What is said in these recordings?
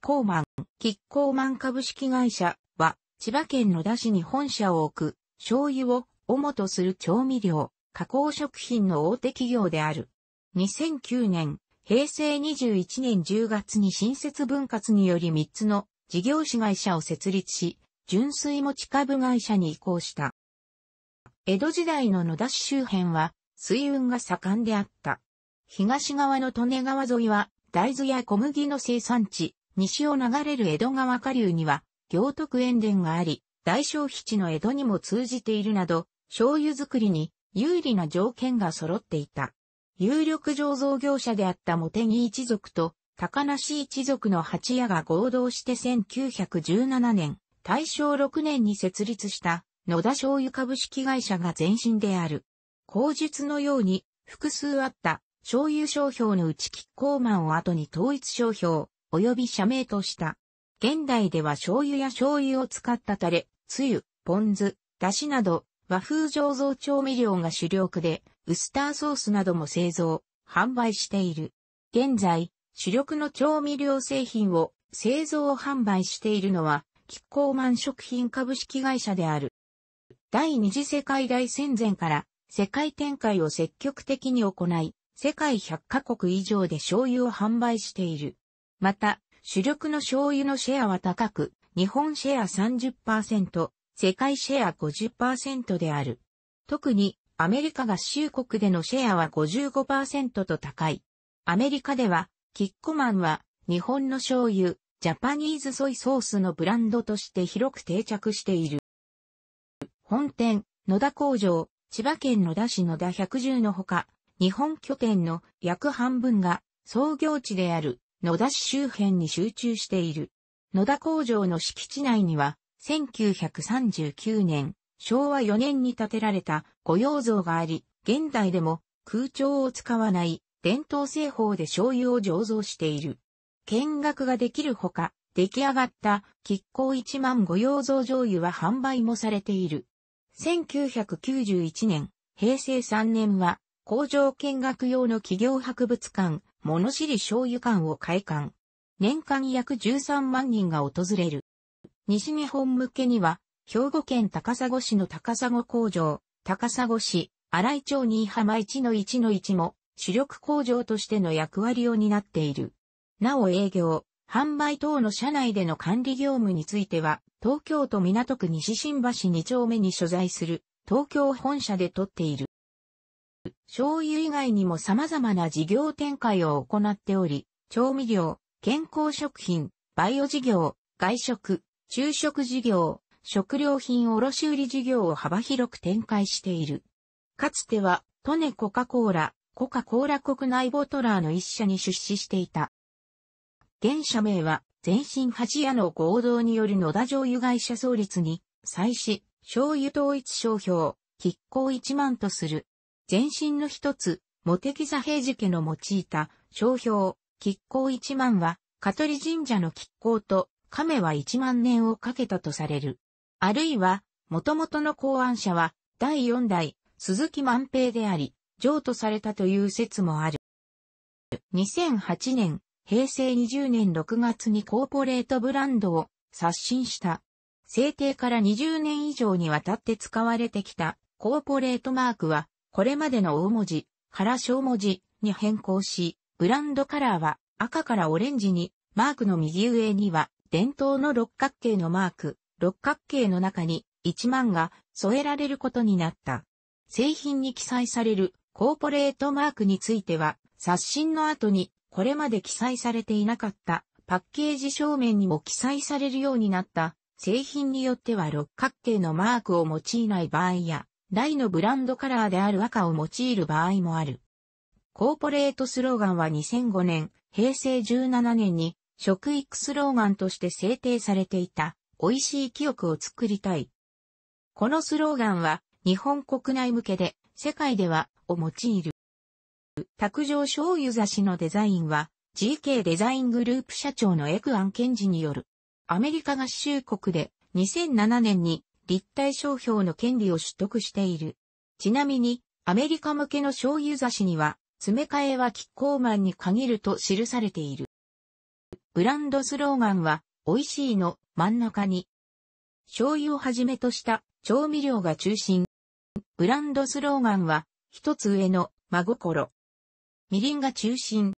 コーマン、キッコーマン株式会社は、千葉県野田市に本社を置く、醤油を主とする調味料、加工食品の大手企業である。2009年、平成21年10月に新設分割により3つの事業主会社を設立し、純粋持ち株会社に移行した。江戸時代の野田市周辺は、水運が盛んであった。東側の利根川沿いは、大豆や小麦の生産地、西を流れる江戸川下流には、行徳塩田があり、大消費地の江戸にも通じているなど、醤油作りに有利な条件が揃っていた。有力醸造業者であった茂木一族と高梨一族の八屋が合同して1917年、大正6年に設立した野田醤油株式会社が前身である。口述のように複数あった醤油商標のうちキッマンを後に統一商標、及び社名とした。現代では醤油や醤油を使ったタレ、つゆ、ポン酢、だしなど、和風醸造調味料が主力で、ウスターソースなども製造、販売している。現在、主力の調味料製品を製造販売しているのは、キッコーマン食品株式会社である。第二次世界大戦前から世界展開を積極的に行い、世界100カ国以上で醤油を販売している。また、主力の醤油のシェアは高く、日本シェア30%、世界シェア50%である。特に、アメリカ合衆国でのシェアは55%と高い。アメリカでは、キッコマンは、日本の醤油、ジャパニーズソイソースのブランドとして広く定着している。本店、野田工場、千葉県野田市野田110のほか、日本拠点の約半分が創業地である野田市周辺に集中している。野田工場の敷地内には、1939年、昭和4年に建てられた御用像があり、現代でも空調を使わない伝統製法で醤油を醸造している。見学ができるほか、出来上がった吉光一万御用像醤油は販売もされている。1991年、平成3年は工場見学用の企業博物館、物知り醤油館を開館。年間約13万人が訪れる。西日本向けには、兵庫県高砂市の高砂工場、高砂市、新井町新居浜1の1の1も、主力工場としての役割を担っている。なお営業、販売等の社内での管理業務については、東京都港区西新橋2丁目に所在する、東京本社で取っている。醤油以外にも様々な事業展開を行っており、調味料、健康食品、バイオ事業、外食、昼食事業、食料品卸売事業を幅広く展開している。かつては、トネコカ・コーラ、コカ・コーラ国内ボトラーの一社に出資していた。現社名は、全身8屋の合同による野田醤油会社創立に、際し、醤油統一商標、喫抗1万とする前身の一つ、茂木座平次家の用いた、商標、吉光一万は、香取神社の吉光と、亀は一万年をかけたとされる。あるいは、元々の考案者は、第四代、鈴木万平であり、譲渡されたという説もある。2008年、平成20年6月にコーポレートブランドを刷新した。制定から20年以上にわたって使われてきたコーポレートマークはこれまでの大文字、原小文字に変更し、ブランドカラーは赤からオレンジに、マークの右上には伝統の六角形のマーク、六角形の中に1万が添えられることになった。製品に記載されるコーポレートマークについては、刷新の後にこれまで記載されていなかったパッケージ正面にも記載されるようになった製品によっては六角形のマークを用いない場合や、大のブランドカラーである赤を用いる場合もある。コーポレートスローガンは2005年、平成17年に食育スローガンとして制定されていた美味しい記憶を作りたい。このスローガンは日本国内向けで世界ではを用いる。卓上醤油雑誌のデザインは GK デザイングループ社長のエクアン・ケンジによる。アメリカ合衆国で2007年に立体商標の権利を取得している。ちなみに、アメリカ向けの醤油雑誌には、詰め替えはキッコーマンに限ると記されている。ブランドスローガンは、美味しいの真ん中に。醤油をはじめとした調味料が中心。ブランドスローガンは、一つ上の真心。みりんが中心。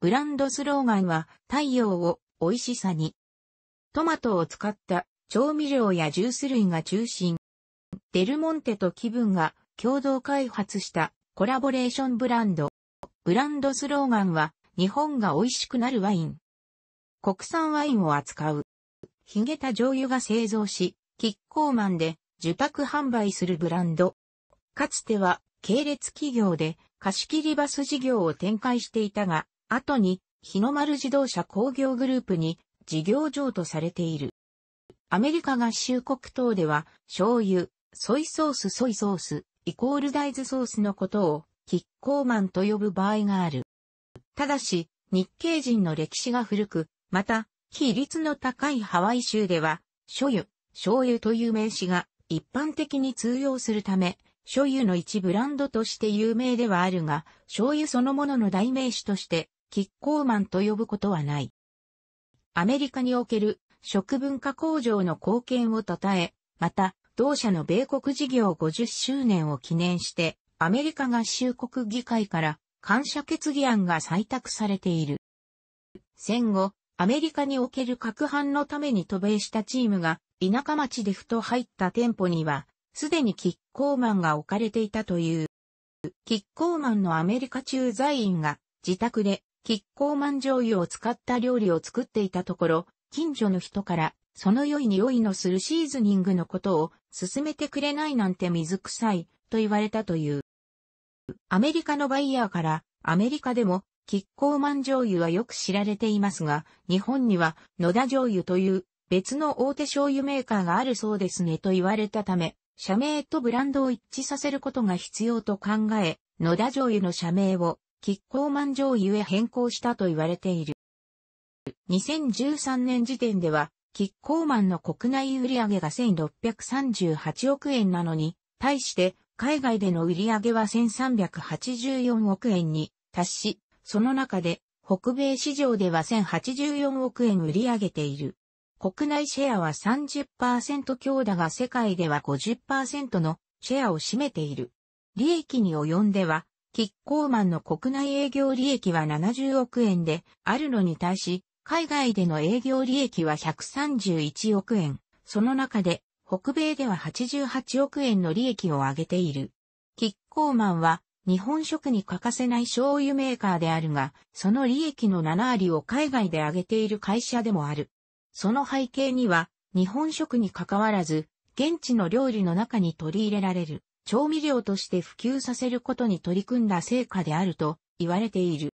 ブランドスローガンは、太陽を美味しさに。トマトを使った調味料やジュース類が中心。デルモンテと気分が共同開発したコラボレーションブランド。ブランドスローガンは日本が美味しくなるワイン。国産ワインを扱う。ヒゲタ醤油が製造し、キッコーマンで受託販売するブランド。かつては系列企業で貸切バス事業を展開していたが、後に日の丸自動車工業グループに事業譲渡されている。アメリカ合衆国等では、醤油、ソイソースソイソース、イコール大豆ソースのことを、キッコーマンと呼ぶ場合がある。ただし、日系人の歴史が古く、また、比率の高いハワイ州では、醤油、醤油という名詞が一般的に通用するため、醤油の一ブランドとして有名ではあるが、醤油そのものの代名詞として、キッコーマンと呼ぶことはない。アメリカにおける食文化工場の貢献を称え、また、同社の米国事業50周年を記念して、アメリカ合衆国議会から感謝決議案が採択されている。戦後、アメリカにおける各班のために渡米したチームが、田舎町でふと入った店舗には、すでにキッコーマンが置かれていたという。キッコーマンのアメリカ駐在員が自宅でキッコーマン醤油を使った料理を作っていたところ、近所の人から、その良い匂いのするシーズニングのことを、勧めてくれないなんて水臭い、と言われたという。アメリカのバイヤーから、アメリカでも、キッコーマン醤油はよく知られていますが、日本には、野田醤油という、別の大手醤油メーカーがあるそうですねと言われたため、社名とブランドを一致させることが必要と考え、野田醤油の社名を、キッコーマン醤油へ変更したと言われている。2013年時点では、キッコーマンの国内売上が1638億円なのに、対して海外での売上は1384億円に達し、その中で北米市場では1084億円売り上げている。国内シェアは30%強だが世界では50%のシェアを占めている。利益に及んでは、キッコーマンの国内営業利益は70億円であるのに対し、海外での営業利益は131億円、その中で北米では88億円の利益を上げている。キッコーマンは日本食に欠かせない醤油メーカーであるが、その利益の7割を海外で上げている会社でもある。その背景には、日本食に関わらず、現地の料理の中に取り入れられる、調味料として普及させることに取り組んだ成果であると言われている。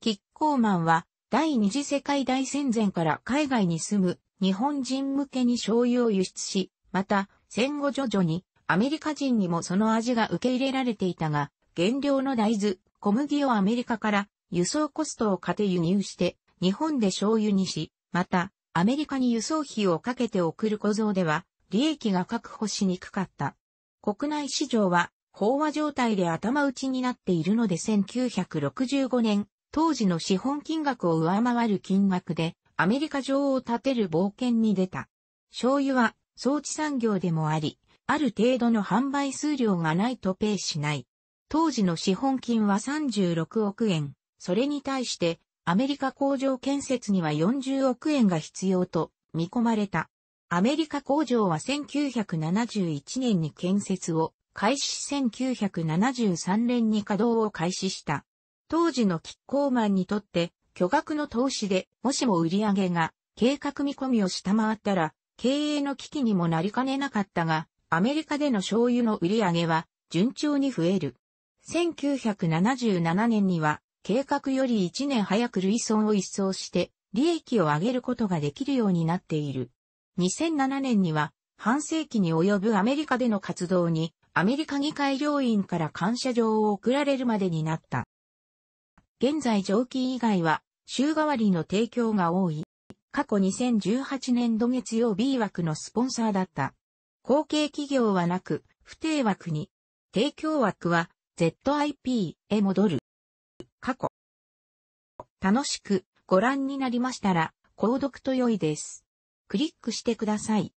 キッコーマンは第二次世界大戦前から海外に住む日本人向けに醤油を輸出し、また戦後徐々にアメリカ人にもその味が受け入れられていたが、原料の大豆、小麦をアメリカから輸送コストをかて輸入して、日本で醤油にし、またアメリカに輸送費をかけて送る小僧では、利益が確保しにくかった。国内市場は飽和状態で頭打ちになっているので1965年当時の資本金額を上回る金額で、アメリカ城を建てる冒険に出た。醤油は装置産業でもあり、ある程度の販売数量がないとペイしない。当時の資本金は36億円。それに対して、アメリカ工場建設には40億円が必要と見込まれた。アメリカ工場は1971年に建設を開始1973年に稼働を開始した。当時のキッコーマンにとって巨額の投資で、もしも売り上げが計画見込みを下回ったら、経営の危機にもなりかねなかったが、アメリカでの醤油の売り上げは順調に増える。1977年には、計画より1年早く累損を一掃して、利益を上げることができるようになっている。2007年には、半世紀に及ぶアメリカでの活動に、アメリカ議会両院から感謝状を贈られるまでになった。現在蒸気以外は週替わりの提供が多い。過去2018年度月曜 B 枠のスポンサーだった。後継企業はなく、不定枠に。提供枠は ZIP へ戻る。過去。楽しくご覧になりましたら、購読と良いです。クリックしてください。